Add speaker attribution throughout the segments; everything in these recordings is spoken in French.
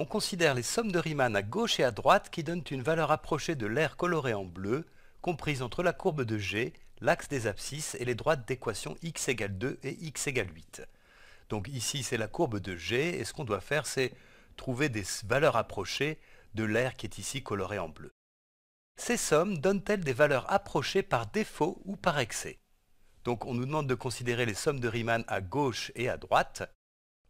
Speaker 1: on considère les sommes de Riemann à gauche et à droite qui donnent une valeur approchée de l'aire colorée en bleu, comprise entre la courbe de G, l'axe des abscisses et les droites d'équation x égale 2 et x égale 8. Donc ici, c'est la courbe de G, et ce qu'on doit faire, c'est trouver des valeurs approchées de l'aire qui est ici coloré en bleu. Ces sommes donnent-elles des valeurs approchées par défaut ou par excès Donc on nous demande de considérer les sommes de Riemann à gauche et à droite,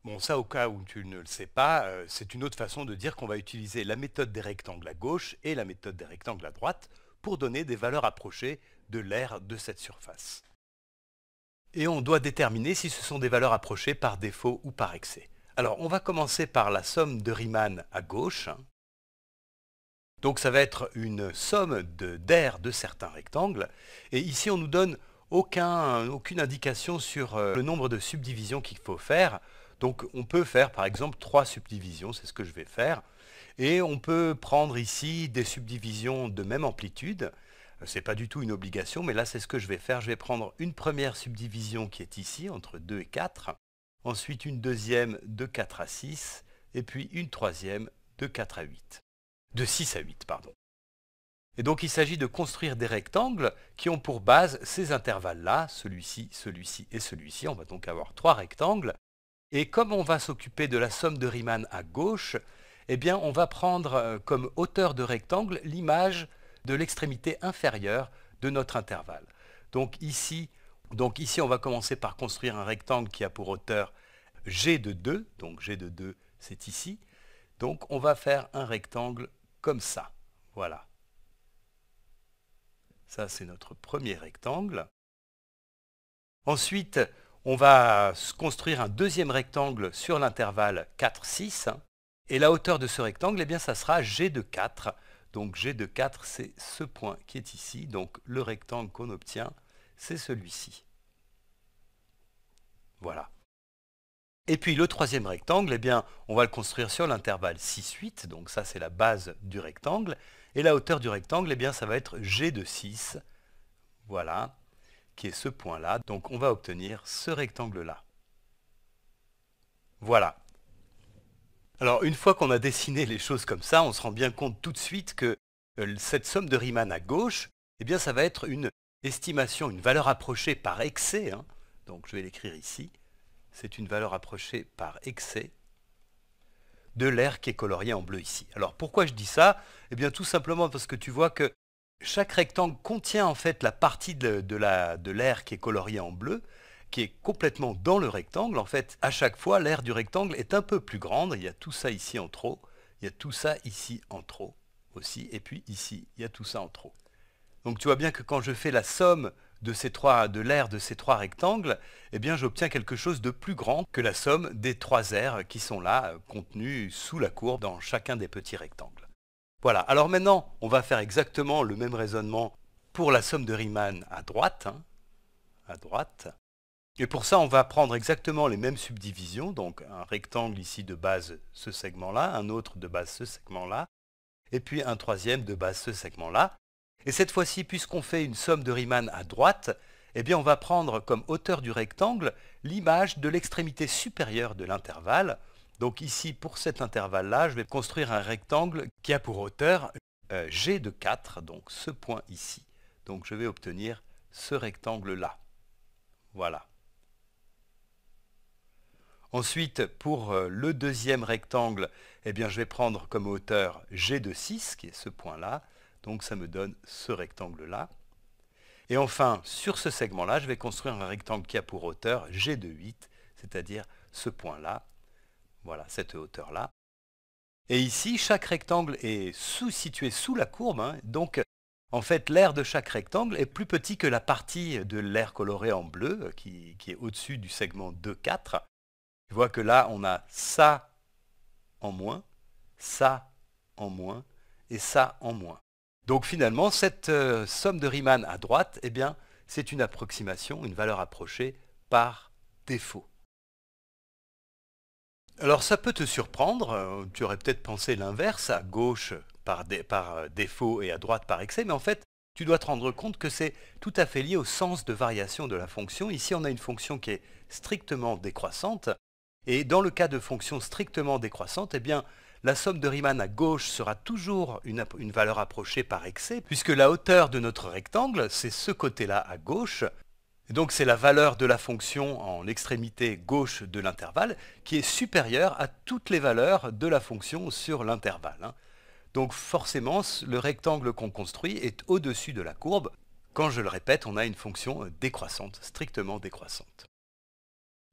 Speaker 1: Bon, ça, au cas où tu ne le sais pas, euh, c'est une autre façon de dire qu'on va utiliser la méthode des rectangles à gauche et la méthode des rectangles à droite pour donner des valeurs approchées de l'aire de cette surface. Et on doit déterminer si ce sont des valeurs approchées par défaut ou par excès. Alors, on va commencer par la somme de Riemann à gauche. Donc, ça va être une somme d'air de, certains rectangles. Et ici, on nous donne aucune indication sur euh, le nombre de subdivisions qu'il faut faire. Donc on peut faire par exemple trois subdivisions, c'est ce que je vais faire. Et on peut prendre ici des subdivisions de même amplitude. Euh, ce n'est pas du tout une obligation, mais là c'est ce que je vais faire. Je vais prendre une première subdivision qui est ici, entre 2 et 4. Ensuite une deuxième de 4 à 6. Et puis une troisième de 4 à 8. De 6 à 8, pardon. Et donc il s'agit de construire des rectangles qui ont pour base ces intervalles-là, celui-ci, celui-ci et celui-ci. On va donc avoir trois rectangles et comme on va s'occuper de la somme de Riemann à gauche, eh bien on va prendre euh, comme hauteur de rectangle l'image de l'extrémité inférieure de notre intervalle. Donc donc ici, on va commencer par construire un rectangle qui a pour hauteur g de 2. Donc g de 2, c'est ici. Donc on va faire un rectangle comme ça. Voilà. Ça, c'est notre premier rectangle. Ensuite, on va construire un deuxième rectangle sur l'intervalle 4, 6. Et la hauteur de ce rectangle, eh bien, ça sera G de 4. Donc G de 4, c'est ce point qui est ici. Donc le rectangle qu'on obtient, c'est celui-ci. Voilà. Et puis le troisième rectangle, eh bien, on va le construire sur l'intervalle 6, 8. Donc ça, c'est la base du rectangle. Et la hauteur du rectangle, eh bien, ça va être G de 6. Voilà est ce point-là. Donc on va obtenir ce rectangle-là. Voilà. Alors une fois qu'on a dessiné les choses comme ça, on se rend bien compte tout de suite que euh, cette somme de Riemann à gauche, eh bien ça va être une estimation, une valeur approchée par excès. Hein. Donc je vais l'écrire ici. C'est une valeur approchée par excès de l'air qui est colorié en bleu ici. Alors pourquoi je dis ça Eh bien tout simplement parce que tu vois que chaque rectangle contient en fait la partie de, l'air qui est coloriée en bleu, qui est complètement dans le rectangle. En fait, à chaque fois, l'air du rectangle est un peu plus grande. Il y a tout ça ici en trop. Il y a tout ça ici en trop aussi. Et puis ici, il y a tout ça en trop. Donc tu vois bien que quand je fais la somme de ces trois, de de ces trois rectangles, eh bien j'obtiens quelque chose de plus grand que la somme des trois airs qui sont là, contenus sous la courbe dans chacun des petits rectangles. Voilà, alors maintenant, on va faire exactement le même raisonnement pour la somme de Riemann à droite. Hein, à droite. Et pour ça, on va prendre exactement les mêmes subdivisions, donc un rectangle ici de base ce segment-là, un autre de base ce segment-là, et puis un troisième de base ce segment-là. Et cette fois-ci, puisqu'on fait une somme de Riemann à droite, eh bien on va prendre comme hauteur du rectangle l'image de l'extrémité supérieure de l'intervalle, donc ici, pour cet intervalle-là, je vais construire un rectangle qui a pour hauteur euh, G de 4, donc ce point ici. Donc je vais obtenir ce rectangle-là. Voilà. Ensuite, pour euh, le deuxième rectangle, eh bien, je vais prendre comme hauteur G de 6, qui est ce point-là. Donc ça me donne ce rectangle-là. Et enfin, sur ce segment-là, je vais construire un rectangle qui a pour hauteur G de 8, c'est-à-dire ce point-là. Voilà, cette hauteur-là. Et ici, chaque rectangle est sous-situé sous la courbe, hein. donc en fait l'air de chaque rectangle est plus petit que la partie de l'air coloré en bleu euh, qui, est au-dessus du segment 2,4. Tu vois que là, on a ça en moins, ça en moins et ça en moins. Donc finalement, cette euh, somme de Riemann à droite, eh bien, c'est une approximation, une valeur approchée par défaut. Alors ça peut te surprendre, euh, tu aurais peut-être pensé l'inverse, à gauche par, euh, défaut et à droite par excès, mais en fait, tu dois te rendre compte que c'est tout à fait lié au sens de variation de la fonction. Ici, on a une fonction qui est strictement décroissante, et dans le cas de fonctions strictement décroissantes, eh bien, la somme de Riemann à gauche sera toujours une valeur approchée par excès, puisque la hauteur de notre rectangle, c'est ce côté-là à gauche, donc c'est la valeur de la fonction en l'extrémité gauche de l'intervalle qui est supérieure à toutes les valeurs de la fonction sur l'intervalle. Hein. Donc forcément, le rectangle qu'on construit est au-dessus de la courbe. Quand je le répète, on a une fonction euh, décroissante, strictement décroissante.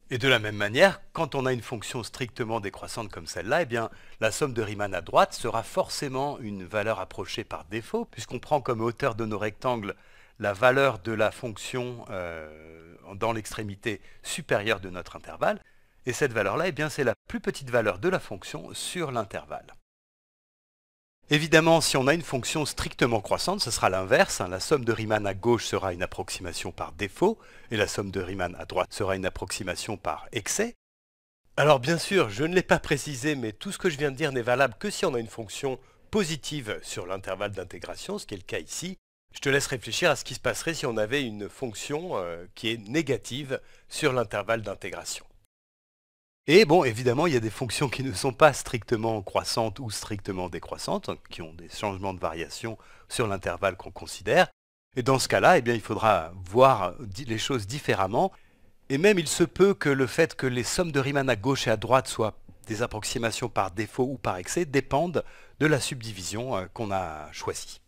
Speaker 1: Et de la même manière, quand on a une fonction strictement décroissante comme celle-là, eh bien, la somme de Riemann à droite sera forcément une valeur approchée par défaut, puisqu'on prend comme hauteur de nos rectangles la valeur de la fonction euh, dans l'extrémité supérieure de notre intervalle. Et cette valeur-là, eh c'est la plus petite valeur de la fonction sur l'intervalle. Évidemment, si on a une fonction strictement croissante, ce sera l'inverse. Hein. La somme de Riemann à gauche sera une approximation par défaut, et la somme de Riemann à droite sera une approximation par excès. Alors bien sûr, je ne l'ai pas précisé, mais tout ce que je viens de dire n'est valable que si on a une fonction positive sur l'intervalle d'intégration, ce qui est le cas ici, je te laisse réfléchir à ce qui se passerait si on avait une fonction euh, qui est négative sur l'intervalle d'intégration. Et bon, évidemment, il y a des fonctions qui ne sont pas strictement croissantes ou strictement décroissantes, qui ont des changements de variation sur l'intervalle qu'on considère. Et dans ce cas-là, eh bien, il faudra voir les choses différemment. Et même, il se peut que le fait que les sommes de Riemann à gauche et à droite soient des approximations par défaut ou par excès dépendent de la subdivision euh, qu'on a choisie.